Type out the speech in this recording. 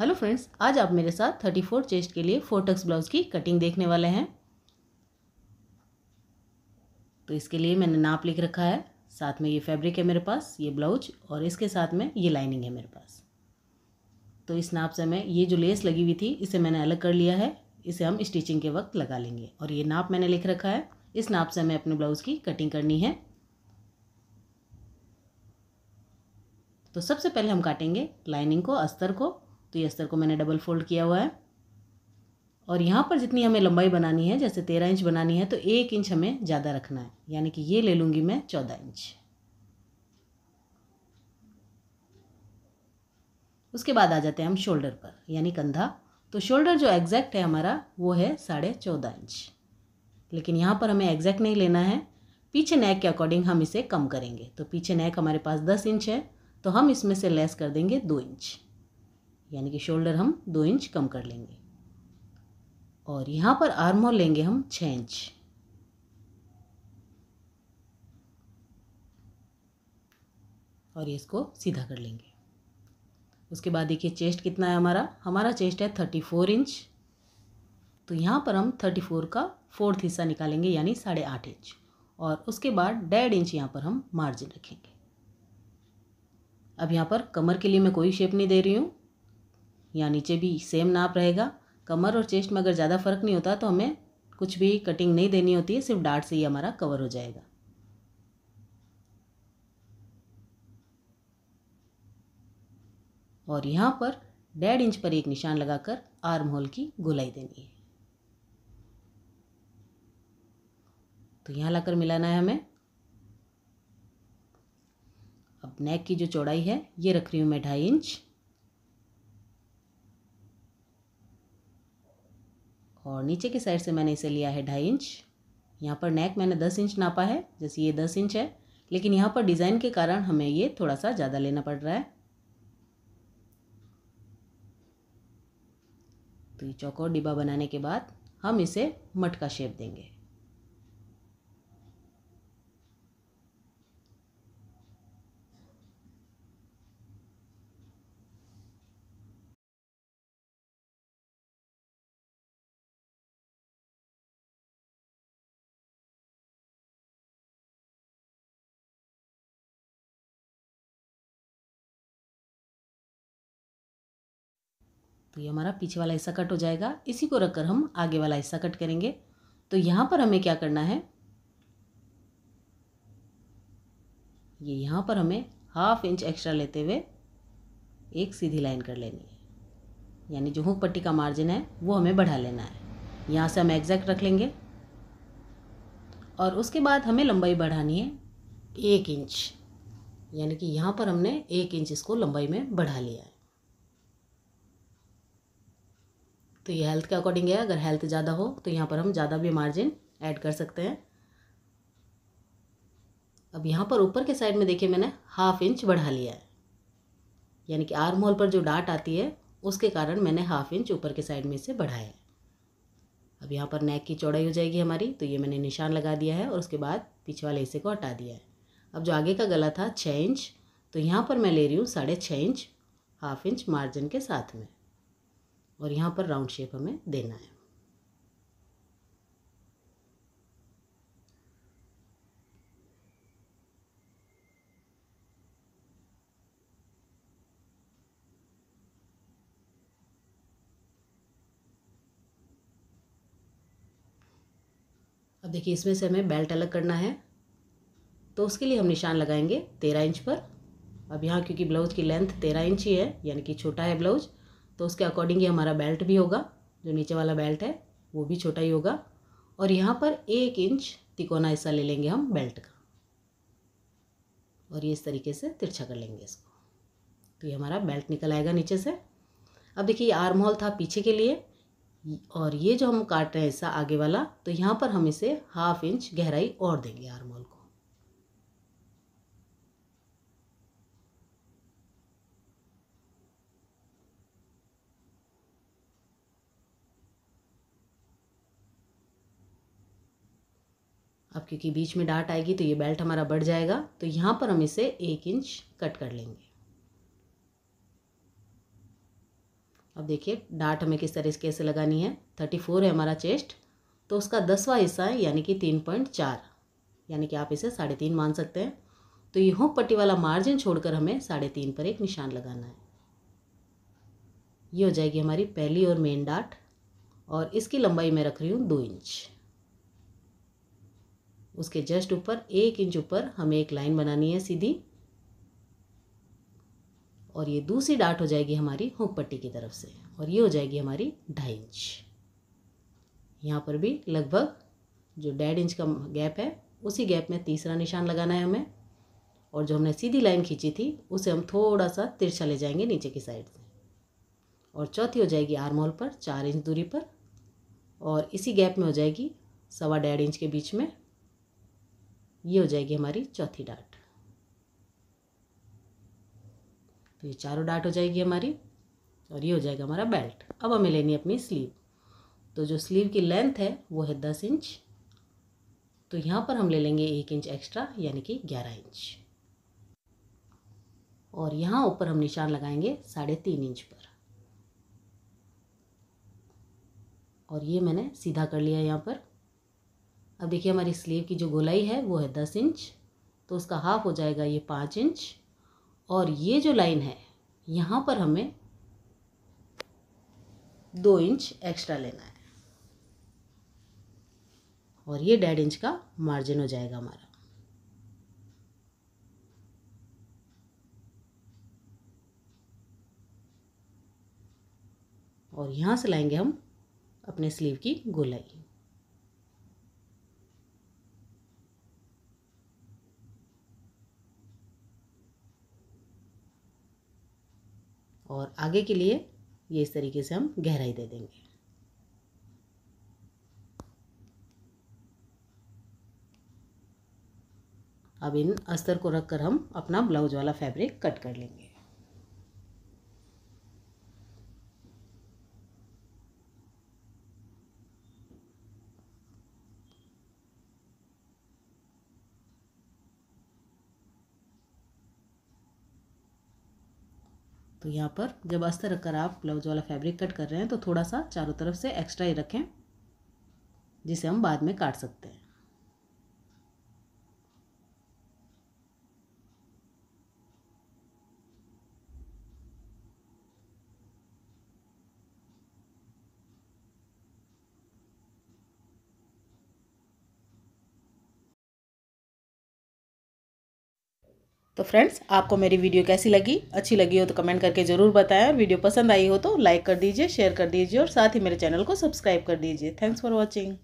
hello friends आज आप मेरे साथ थर्टी फोर चेस्ट के लिए फोर टक्स ब्लाउज़ की कटिंग देखने वाले हैं तो इसके लिए मैंने नाप लिख रखा है साथ में ये फैब्रिक है मेरे पास ये ब्लाउज और इसके साथ में ये लाइनिंग है मेरे पास तो इस नाप से मैं ये जो लेस लगी हुई थी इसे मैंने अलग कर लिया है इसे हम स्टिचिंग के वक्त लगा लेंगे और ये नाप मैंने लिख रखा है इस नाप से हमें अपने ब्लाउज़ की कटिंग करनी है तो सबसे पहले हम काटेंगे लाइनिंग को अस्तर को तो ये अस्तर को मैंने डबल फोल्ड किया हुआ है और यहाँ पर जितनी हमें लंबाई बनानी है जैसे तेरह इंच बनानी है तो एक इंच हमें ज़्यादा रखना है यानी कि ये ले लूँगी मैं चौदह इंच उसके बाद आ जाते हैं हम शोल्डर पर यानी कंधा तो शोल्डर जो एग्जैक्ट है हमारा वो है साढ़े चौदह इंच लेकिन यहाँ पर हमें एग्जैक्ट नहीं लेना है पीछे नेक के अकॉर्डिंग हम इसे कम करेंगे तो पीछे नेक हमारे पास दस इंच है तो हम इसमें से लेस कर देंगे दो इंच यानी कि शोल्डर हम दो इंच कम कर लेंगे और यहाँ पर आर्म होल लेंगे हम छः इंच और ये इसको सीधा कर लेंगे उसके बाद देखिए चेस्ट कितना है हमारा हमारा चेस्ट है थर्टी फोर इंच तो यहाँ पर हम थर्टी फोर का फोर्थ हिस्सा निकालेंगे यानी साढ़े आठ इंच और उसके बाद डेढ़ इंच यहाँ पर हम मार्जिन रखेंगे अब यहाँ पर कमर के लिए मैं कोई शेप नहीं दे रही हूँ यहाँ नीचे भी सेम नाप रहेगा कमर और चेस्ट में अगर ज़्यादा फर्क नहीं होता तो हमें कुछ भी कटिंग नहीं देनी होती है सिर्फ डार्ट से ही हमारा कवर हो जाएगा और यहाँ पर डेढ़ इंच पर एक निशान लगाकर आर्म होल की गोलाई देनी है तो यहाँ लाकर मिलाना है हमें अब नेक की जो चौड़ाई है ये रख रही हूँ मैं ढाई इंच और नीचे की साइड से मैंने इसे लिया है ढाई इंच यहाँ पर नेक मैंने दस इंच नापा है जैसे ये दस इंच है लेकिन यहाँ पर डिज़ाइन के कारण हमें ये थोड़ा सा ज़्यादा लेना पड़ रहा है तो ये चौकोर डिब्बा बनाने के बाद हम इसे मटका शेप देंगे ये हमारा पीछे वाला हिस्सा कट हो जाएगा इसी को रखकर हम आगे वाला हिस्सा कट करेंगे तो यहाँ पर हमें क्या करना है ये यहाँ पर हमें हाफ इंच एक्स्ट्रा लेते हुए एक सीधी लाइन कर लेनी है यानी जो हूँ पट्टी का मार्जिन है वो हमें बढ़ा लेना है यहाँ से हम एग्जैक्ट रख लेंगे और उसके बाद हमें लंबाई बढ़ानी है एक इंच यानी कि यहाँ पर हमने एक इंच इसको लंबाई में बढ़ा लिया है तो ये हेल्थ के अकॉर्डिंग है अगर हेल्थ ज़्यादा हो तो यहाँ पर हम ज़्यादा भी मार्जिन ऐड कर सकते हैं अब यहाँ पर ऊपर के साइड में देखिए मैंने हाफ इंच बढ़ा लिया है यानी कि आर्म होल पर जो डाट आती है उसके कारण मैंने हाफ इंच ऊपर के साइड में इसे बढ़ाया है अब यहाँ पर नेक की चौड़ाई हो जाएगी हमारी तो ये मैंने निशान लगा दिया है और उसके बाद पीछे वाले हिस्से को हटा दिया है अब जो आगे का गला था छः इंच तो यहाँ पर मैं ले रही हूँ साढ़े छः इंच हाफ इंच मार्जिन के साथ में और यहाँ पर राउंड शेप हमें देना है अब देखिए इसमें से हमें बेल्ट अलग करना है तो उसके लिए हम निशान लगाएंगे तेरह इंच पर अब यहाँ क्योंकि ब्लाउज की लेंथ तेरह इंच ही है यानी कि छोटा है ब्लाउज़ तो उसके अकॉर्डिंग ये हमारा बेल्ट भी होगा जो नीचे वाला बेल्ट है वो भी छोटा ही होगा और यहाँ पर एक इंच तिकोना हिस्सा ले लेंगे हम बेल्ट का और ये इस तरीके से तिरछा कर लेंगे इसको तो ये हमारा बेल्ट निकल आएगा नीचे से अब देखिए आर्म होल था पीछे के लिए और ये जो हम काट रहे हैं हिस्सा आगे वाला तो यहाँ पर हम इसे हाफ इंच गहराई और देंगे आर्म होल क्योंकि बीच में डाट आएगी तो ये बेल्ट हमारा बढ़ जाएगा तो यहाँ पर हम इसे एक इंच कट कर लेंगे अब देखिए डाट हमें किस तरह से लगानी है थर्टी फोर है हमारा चेस्ट तो उसका दसवा हिस्सा है यानी कि तीन पॉइंट चार यानी कि आप इसे साढ़े तीन मान सकते हैं तो ये हो पट्टी वाला मार्जिन छोड़कर हमें साढ़े तीन पर एक निशान लगाना है ये हो जाएगी हमारी पहली और मेन डाट और इसकी लंबाई मैं रख रही हूँ दो इंच उसके जस्ट ऊपर एक इंच ऊपर हमें एक लाइन बनानी है सीधी और ये दूसरी डाट हो जाएगी हमारी हुक पट्टी की तरफ से और ये हो जाएगी हमारी ढाई इंच यहाँ पर भी लगभग जो डेढ़ इंच का गैप है उसी गैप में तीसरा निशान लगाना है हमें और जो हमने सीधी लाइन खींची थी उसे हम थोड़ा सा तिरछा ले जाएंगे नीचे की साइड से और चौथी हो जाएगी आर होल पर चार इंच दूरी पर और इसी गैप में हो जाएगी सवा डेढ़ इंच के बीच में ये हो जाएगी हमारी चौथी डाट तो ये चारों डाट हो जाएगी हमारी और ये हो जाएगा हमारा बेल्ट अब हमें लेनी है अपनी स्लीव तो जो स्लीव की लेंथ है वो है दस इंच तो यहाँ पर हम ले लेंगे एक इंच एक्स्ट्रा यानी कि ग्यारह इंच और यहाँ ऊपर हम निशान लगाएंगे साढ़े तीन इंच पर और ये मैंने सीधा कर लिया यहाँ पर अब देखिए हमारी स्लीव की जो गोलाई है वो है दस इंच तो उसका हाफ हो जाएगा ये पाँच इंच और ये जो लाइन है यहाँ पर हमें दो इंच एक्स्ट्रा लेना है और ये डेढ़ इंच का मार्जिन हो जाएगा हमारा और यहाँ से लाएंगे हम अपने स्लीव की गोलाई और आगे के लिए ये इस तरीके से हम गहराई दे देंगे अब इन अस्तर को रखकर हम अपना ब्लाउज वाला फैब्रिक कट कर लेंगे तो यहाँ पर जब अस्तर रखकर आप ब्लाउज वाला फैब्रिक कट कर रहे हैं तो थोड़ा सा चारों तरफ से एक्स्ट्रा ही रखें जिसे हम बाद में काट सकते हैं तो फ्रेंड्स आपको मेरी वीडियो कैसी लगी अच्छी लगी हो तो कमेंट करके ज़रूर बताएं और वीडियो पसंद आई हो तो लाइक कर दीजिए शेयर कर दीजिए और साथ ही मेरे चैनल को सब्सक्राइब कर दीजिए थैंक्स फॉर वॉचिंग